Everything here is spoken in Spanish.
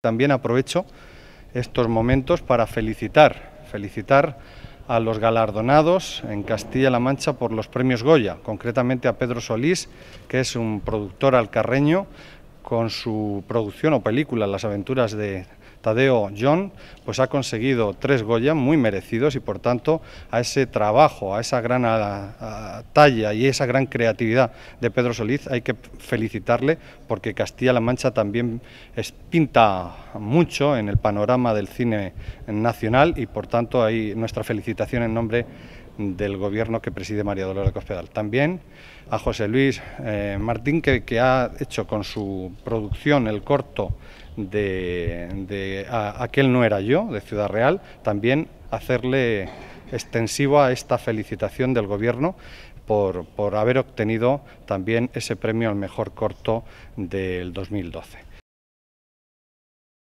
También aprovecho estos momentos para felicitar, felicitar a los galardonados en Castilla-La Mancha por los premios Goya, concretamente a Pedro Solís, que es un productor alcarreño con su producción o película Las aventuras de Tadeo John, pues ha conseguido tres Goya muy merecidos y por tanto a ese trabajo, a esa gran talla y esa gran creatividad de Pedro Solís hay que felicitarle porque Castilla-La Mancha también es, pinta mucho en el panorama del cine nacional y por tanto hay nuestra felicitación en nombre del gobierno que preside María Dolores Cospedal. También a José Luis eh, Martín, que, ha hecho con su producción el corto de, Aquel no era yo, de Ciudad Real, también hacerle extensivo a esta felicitación del gobierno por, por haber obtenido también ese premio al mejor corto del 2012.